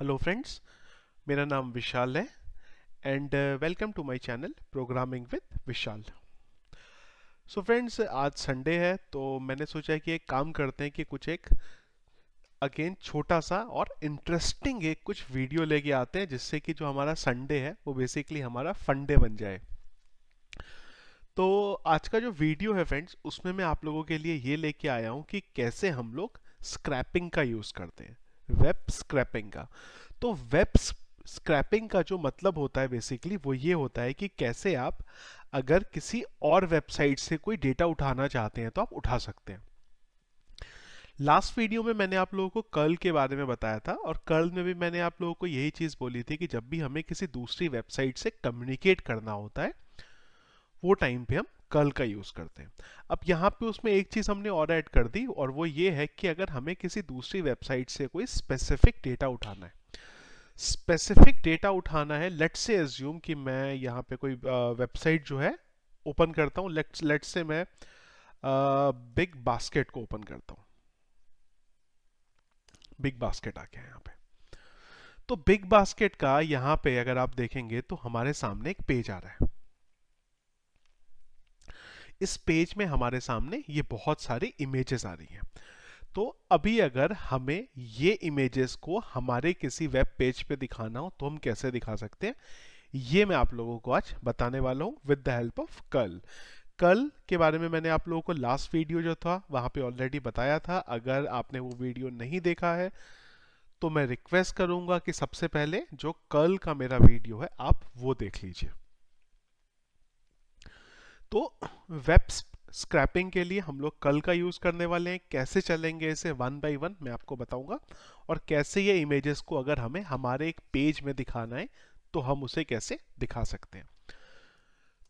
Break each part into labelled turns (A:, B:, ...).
A: Hello friends मेरा नाम विशाल है and welcome to my channel programming with Vishal so friends आज संडे है तो मैंने सोचा कि एक काम करते हैं कि कुछ एक अगेन छोटा सा और इंटरेस्टिंग एक कुछ वीडियो लेके आते हैं जिससे कि जो हमारा संडे है वो बेसिकली हमारा फंडे बन जाए तो आज का जो वीडियो है फ्रेंड्स उसमें मैं आप लोगों के लिए ये लेके आया हूँ कि कैसे हम लोग स्क्रैपिंग का यूज़ करते हैं वेब स्क्रैपिंग का तो वेब स्क्रैपिंग का जो मतलब होता है बेसिकली वो ये होता है कि कैसे आप अगर किसी और वेबसाइट से कोई डेटा उठाना चाहते हैं तो आप उठा सकते हैं लास्ट वीडियो में मैंने आप लोगों को कर्ल के बारे में बताया था और कर्ल में भी मैंने आप लोगों को यही चीज़ बोली थी कि जब भी हमें किसी दूसरी वेबसाइट से कम्युनिकेट करना होता है वो टाइम पे हम कल का यूज़ करते हैं अब यहाँ पे उसमें एक चीज़ हमने और ऐड कर दी और वो ये है कि अगर हमें किसी दूसरी वेबसाइट से कोई स्पेसिफिक डेटा उठाना है स्पेसिफिक डेटा उठाना है लेट से एज्यूम कि मैं यहाँ पे कोई वेबसाइट जो है ओपन करता हूँ लेट से मैं बिग बास्केट को ओपन करता हूँ बिग बास्केट आके है यहाँ पे तो बिग बास्केट का यहाँ पे अगर आप देखेंगे तो हमारे सामने एक पेज आ रहा है इस पेज में हमारे सामने ये बहुत सारी इमेजेस आ रही हैं तो अभी अगर हमें ये इमेजेस को हमारे किसी वेब पेज पे दिखाना हो तो हम कैसे दिखा सकते हैं ये मैं आप लोगों को आज बताने वाला हूँ विद द हेल्प ऑफ कल कल के बारे में मैंने आप लोगों को लास्ट वीडियो जो था वहाँ पे ऑलरेडी बताया था अगर आपने वो वीडियो नहीं देखा है तो मैं रिक्वेस्ट करूँगा कि सबसे पहले जो कल का मेरा वीडियो है आप वो देख लीजिए तो वेब स्क्रैपिंग के लिए हम लोग कल का यूज़ करने वाले हैं कैसे चलेंगे इसे वन बाय वन मैं आपको बताऊंगा और कैसे ये इमेजेस को अगर हमें हमारे एक पेज में दिखाना है तो हम उसे कैसे दिखा सकते हैं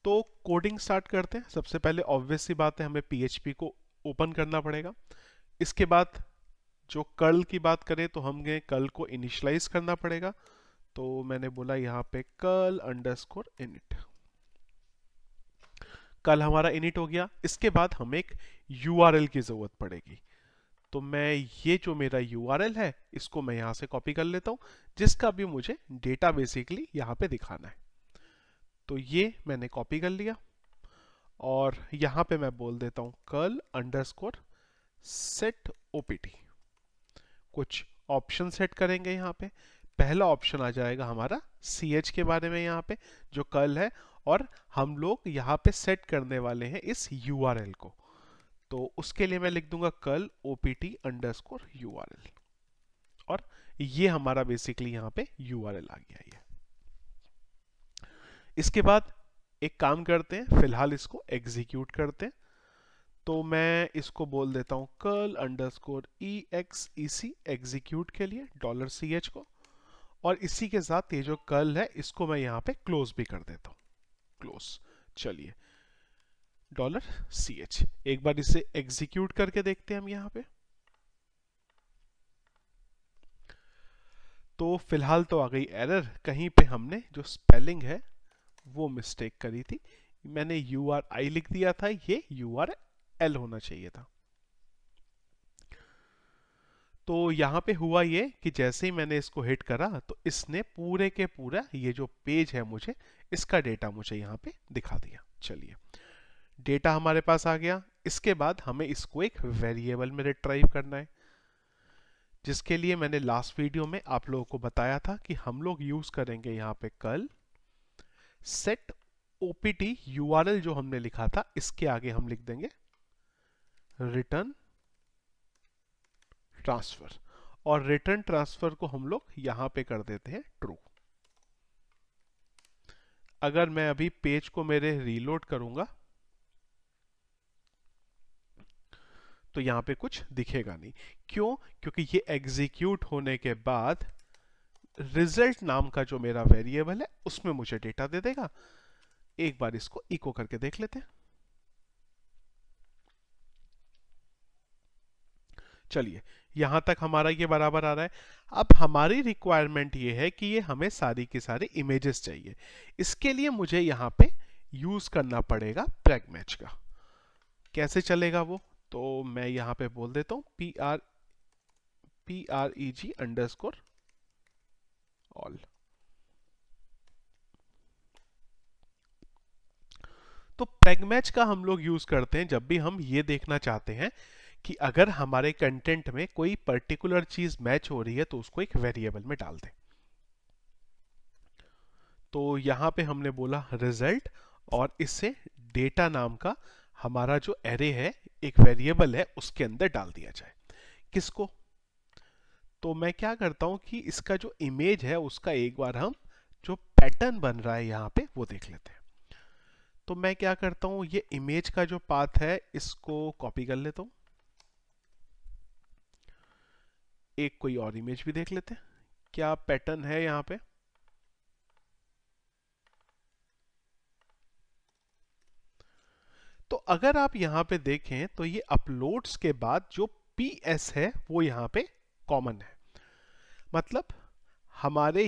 A: तो कोडिंग स्टार्ट करते हैं सबसे पहले ऑब्वियस सी बात है हमें पी को ओपन करना पड़ेगा इसके बाद जो कल की बात करें तो हमें कल को इनिशलाइज करना पड़ेगा तो मैंने बोला यहाँ पे कर्ल स्कोर इनिट कल हमारा इनिट हो गया इसके बाद हमें एक यू की ज़रूरत पड़ेगी तो मैं ये जो मेरा यू है इसको मैं यहाँ से कॉपी कर लेता हूँ जिसका भी मुझे डेटा बेसिकली यहाँ पे दिखाना है तो ये मैंने कॉपी कर लिया और यहाँ पे मैं बोल देता हूँ कल अंडर स्कोर सेट ओ कुछ ऑप्शन सेट करेंगे यहाँ पे पहला ऑप्शन आ जाएगा हमारा सी के बारे में यहाँ पे जो कल है और हम लोग यहाँ पे सेट करने वाले हैं इस यू को तो उसके लिए मैं लिख दूंगा कल O P T underscore U और ये हमारा बेसिकली यहाँ पे यू आ गया ये इसके बाद एक काम करते हैं फिलहाल इसको एग्जीक्यूट करते हैं तो मैं इसको बोल देता हूँ कल underscore E X E C execute के लिए डॉलर सी एच को और इसी के साथ ये जो कल है इसको मैं यहाँ पे क्लोज भी कर देता हूँ क्लोज चलिए डॉलर सी एच एक बार इसे एग्जीक्यूट करके देखते हैं हम यहां पे तो फिलहाल तो आ गई एरर कहीं पे हमने जो स्पेलिंग है वो मिस्टेक करी थी मैंने यू आर आई लिख दिया था ये यू आर एल होना चाहिए था तो यहाँ पे हुआ ये कि जैसे ही मैंने इसको हिट करा तो इसने पूरे के पूरा ये जो पेज है मुझे इसका डेटा मुझे यहाँ पे दिखा दिया चलिए डेटा हमारे पास आ गया इसके बाद हमें इसको एक वेरिएबल में रिट्राइव करना है जिसके लिए मैंने लास्ट वीडियो में आप लोगों को बताया था कि हम लोग यूज करेंगे यहाँ पे कल सेट ओपीटी यू जो हमने लिखा था इसके आगे हम लिख देंगे रिटर्न ट्रांसफर और रिटर्न ट्रांसफर को हम लोग यहां पे कर देते हैं ट्रू अगर मैं अभी पेज को मेरे रीलोड करूंगा तो यहां पे कुछ दिखेगा नहीं क्यों क्योंकि ये एग्जीक्यूट होने के बाद रिजल्ट नाम का जो मेरा वेरिएबल है उसमें मुझे डेटा दे देगा एक बार इसको इको करके देख लेते हैं चलिए यहाँ तक हमारा ये बराबर आ रहा है अब हमारी रिक्वायरमेंट ये है कि ये हमें सारी की सारी इमेजेस चाहिए इसके लिए मुझे यहाँ पे यूज़ करना पड़ेगा प्रैगमैच का कैसे चलेगा वो तो मैं यहाँ पे बोल देता हूँ P R P R E G underscore all तो प्रेगमैच का हम लोग यूज़ करते हैं जब भी हम ये देखना चाहते हैं कि अगर हमारे कंटेंट में कोई पर्टिकुलर चीज मैच हो रही है तो उसको एक वेरिएबल में डाल दें तो यहां पे हमने बोला रिजल्ट और इससे डेटा नाम का हमारा जो एरे है एक वेरिएबल है उसके अंदर डाल दिया जाए किसको तो मैं क्या करता हूं कि इसका जो इमेज है उसका एक बार हम जो पैटर्न बन रहा है यहां पे वो देख लेते हैं तो मैं क्या करता हूं ये इमेज का जो पाथ है इसको कॉपी कर लेता हूं एक कोई और इमेज भी देख लेते हैं क्या पैटर्न है यहाँ पे तो अगर आप यहाँ पे देखें तो ये अपलोड्स के बाद जो एस है वो यहाँ पे कॉमन है मतलब हमारे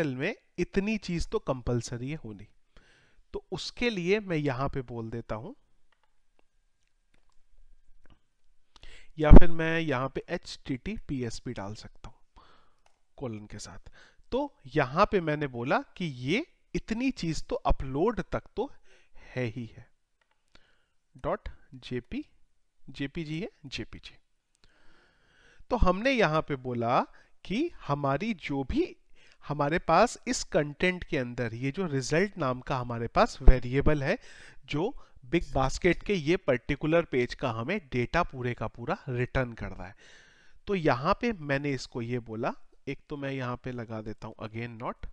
A: एल में इतनी चीज तो कंपलसरी है होनी तो उसके लिए मैं यहाँ पे बोल देता हूँ या फिर मैं यहाँ पे H T T P S P डाल सकता हूँ कोलन के साथ तो यहाँ पे मैंने बोला कि ये इतनी चीज तो अपलोड तक तो है ही है डॉट जेपी जी है जी तो हमने यहाँ पे बोला कि हमारी जो भी हमारे पास इस कंटेंट के अंदर ये जो रिजल्ट नाम का हमारे पास वेरिएबल है जो बिग बास्केट के ये पर्टिकुलर पेज का हमें डेटा पूरे का पूरा रिटर्न कर रहा है तो यहाँ पे मैंने इसको ये बोला एक तो मैं यहाँ पे लगा देता हूँ अगेन नॉट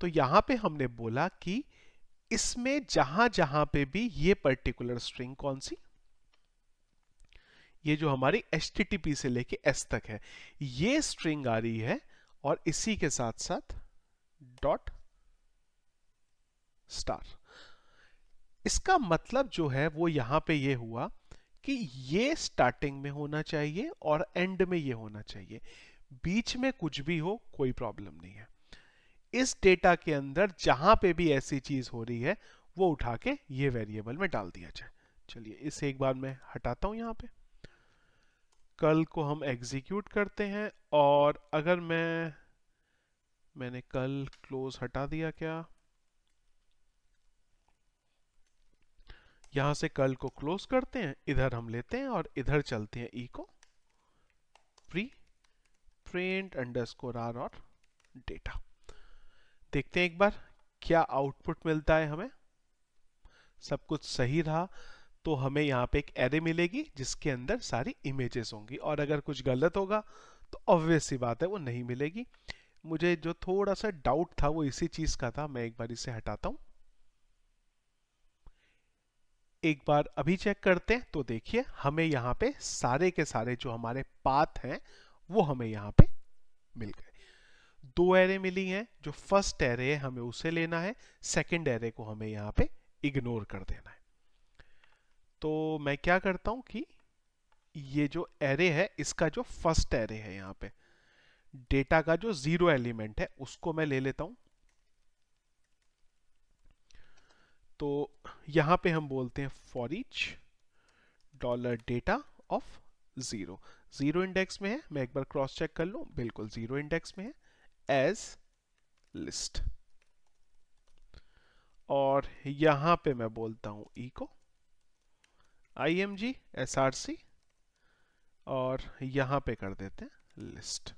A: तो यहाँ पे हमने बोला कि इसमें जहां जहां पे भी ये पर्टिकुलर स्ट्रिंग कौन सी ये जो हमारी एच से लेके एस तक है ये स्ट्रिंग आ रही है और इसी के साथ साथ डॉट स्टार इसका मतलब जो है वो यहाँ पे ये हुआ कि ये स्टार्टिंग में होना चाहिए और एंड में ये होना चाहिए बीच में कुछ भी हो कोई प्रॉब्लम नहीं है इस डेटा के अंदर जहां पे भी ऐसी चीज हो रही है वो उठा के ये वेरिएबल में डाल दिया जाए चलिए इसे एक बार मैं हटाता हूं यहां पे कल को हम एग्जीक्यूट करते हैं और अगर मैं मैंने कल क्लोज हटा दिया क्या यहां से कर्ल को क्लोज करते हैं इधर हम लेते हैं और इधर चलते हैं ई e को प्री प्रिंट अंडरस्कोर आर और डेटा देखते हैं एक बार क्या आउटपुट मिलता है हमें सब कुछ सही रहा तो हमें यहाँ पे एक एरे मिलेगी जिसके अंदर सारी इमेजेस होंगी और अगर कुछ गलत होगा तो ऑब्वियस ही बात है वो नहीं मिलेगी मुझे जो थोड़ा सा डाउट था वो इसी चीज़ का था मैं एक बार इसे हटाता हूँ एक बार अभी चेक करते हैं तो देखिए हमें यहाँ पे सारे के सारे जो हमारे पाथ हैं वो हमें यहाँ पे मिल गए दो एरे मिली हैं जो फर्स्ट एरे है हमें उसे लेना है सेकंड एरे को हमें यहाँ पे इग्नोर कर देना है तो मैं क्या करता हूं कि ये जो एरे है इसका जो फर्स्ट एरे है यहाँ पे डेटा का जो जीरो एलिमेंट है उसको मैं ले लेता हूं तो यहां पे हम बोलते हैं for each dollar data of zero zero index में है मैं एक बार क्रॉस चेक कर लू बिल्कुल ज़ीरो इंडेक्स में है एज लिस्ट और यहां पे मैं बोलता हूं echo I M G S R C और यहां पे कर देते हैं लिस्ट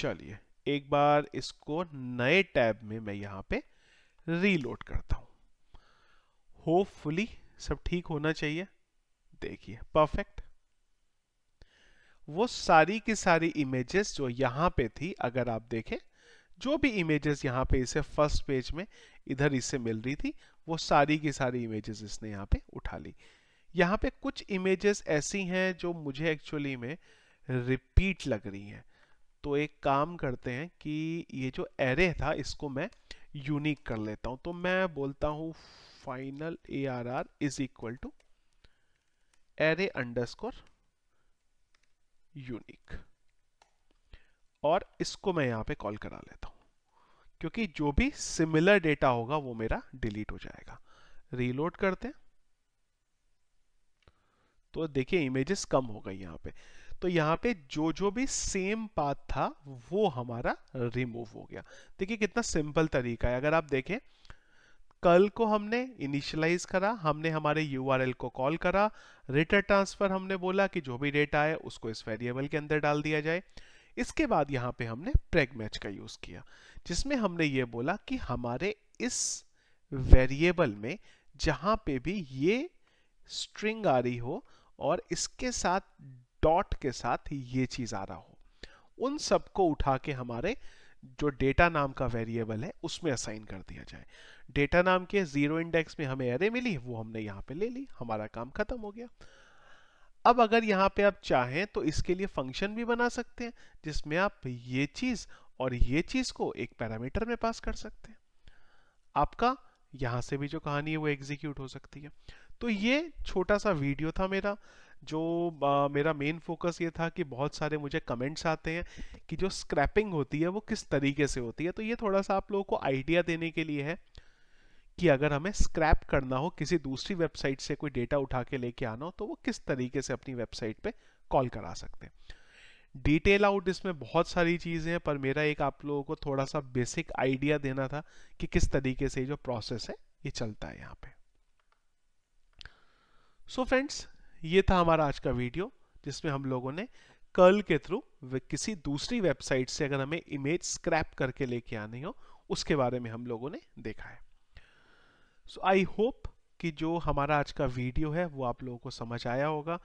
A: चलिए एक बार इसको नए टैब में मैं यहां पे रीलोड करता हूं होपफुली सब ठीक होना चाहिए देखिए परफेक्ट वो सारी की सारी इमेजेस जो यहां पे थी अगर आप देखें जो भी इमेजेस यहां पे इसे फर्स्ट पेज में इधर इसे मिल रही थी वो सारी की सारी इमेजेस इसने यहां पे उठा ली यहां पे कुछ इमेजेस ऐसी हैं जो मुझे एक्चुअली में रिपीट लग रही हैं तो एक काम करते हैं कि ये जो एरे था इसको मैं यूनिक कर लेता हूं तो मैं बोलता हूं final A R R is equal to array underscore unique और इसको मैं यहां पे कॉल करा लेता हूं क्योंकि जो भी सिमिलर डेटा होगा वो मेरा डिलीट हो जाएगा रीलोड करते हैं तो देखिए इमेजेस कम हो गई यहां पे तो यहाँ पे जो जो भी सेम पाथ था वो हमारा रिमूव हो गया देखिए कितना सिंपल तरीका है अगर आप देखें कल को हमने इनिशियलाइज करा हमने हमारे यूआरएल को कॉल करा रिटर्न ट्रांसफर हमने बोला कि जो भी डेटा है उसको इस वेरिएबल के अंदर डाल दिया जाए इसके बाद यहाँ पे हमने प्रेग मैच का यूज़ किया जिसमें हमने ये बोला कि हमारे इस वेरिएबल में जहां पे भी ये स्ट्रिंग आ रही हो और इसके साथ डॉट के साथ ये चीज आ रहा हो उन सबको उठा के हमारे जो डेटा नाम का वेरिएबल है उसमें असाइन कर दिया जाए डेटा नाम के जीरो इंडेक्स में हमें एरे मिली वो हमने यहाँ पे ले ली हमारा काम खत्म हो गया अब अगर यहाँ पे आप चाहें तो इसके लिए फंक्शन भी बना सकते हैं जिसमें आप ये चीज और ये चीज को एक पैरामीटर में पास कर सकते हैं आपका यहां से भी जो कहानी है वो एग्जीक्यूट हो सकती है तो ये छोटा सा वीडियो था मेरा जो आ, मेरा मेन फोकस ये था कि बहुत सारे मुझे कमेंट्स आते हैं कि जो स्क्रैपिंग होती है वो किस तरीके से होती है तो ये थोड़ा सा आप लोगों को आइडिया देने के लिए है कि अगर हमें स्क्रैप करना हो किसी दूसरी वेबसाइट से कोई डेटा उठा के लेके आना हो तो वो किस तरीके से अपनी वेबसाइट पे कॉल करा सकते हैं डिटेल आउट इसमें बहुत सारी चीज़ें हैं पर मेरा एक आप लोगों को थोड़ा सा बेसिक आइडिया देना था कि किस तरीके से जो प्रोसेस है ये चलता है यहाँ पे सो so फ्रेंड्स ये था हमारा आज का वीडियो जिसमें हम लोगों ने कर्ल के थ्रू किसी दूसरी वेबसाइट से अगर हमें इमेज स्क्रैप करके लेके आनी हो उसके बारे में हम लोगों ने देखा है सो आई होप कि जो हमारा आज का वीडियो है वो आप लोगों को समझ आया होगा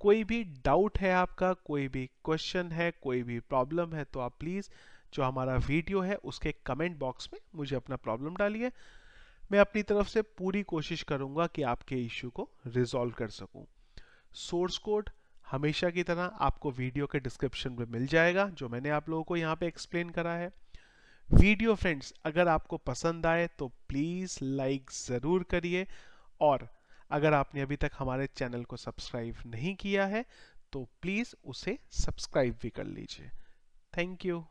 A: कोई भी डाउट है आपका कोई भी क्वेश्चन है कोई भी प्रॉब्लम है तो आप प्लीज़ जो हमारा वीडियो है उसके कमेंट बॉक्स में मुझे अपना प्रॉब्लम डालिए मैं अपनी तरफ से पूरी कोशिश करूंगा कि आपके इश्यू को रिजॉल्व कर सकूं। सोर्स कोड हमेशा की तरह आपको वीडियो के डिस्क्रिप्शन में मिल जाएगा जो मैंने आप लोगों को यहाँ पे एक्सप्लेन करा है वीडियो फ्रेंड्स अगर आपको पसंद आए तो प्लीज़ लाइक ज़रूर करिए और अगर आपने अभी तक हमारे चैनल को सब्सक्राइब नहीं किया है तो प्लीज़ उसे सब्सक्राइब भी कर लीजिए थैंक यू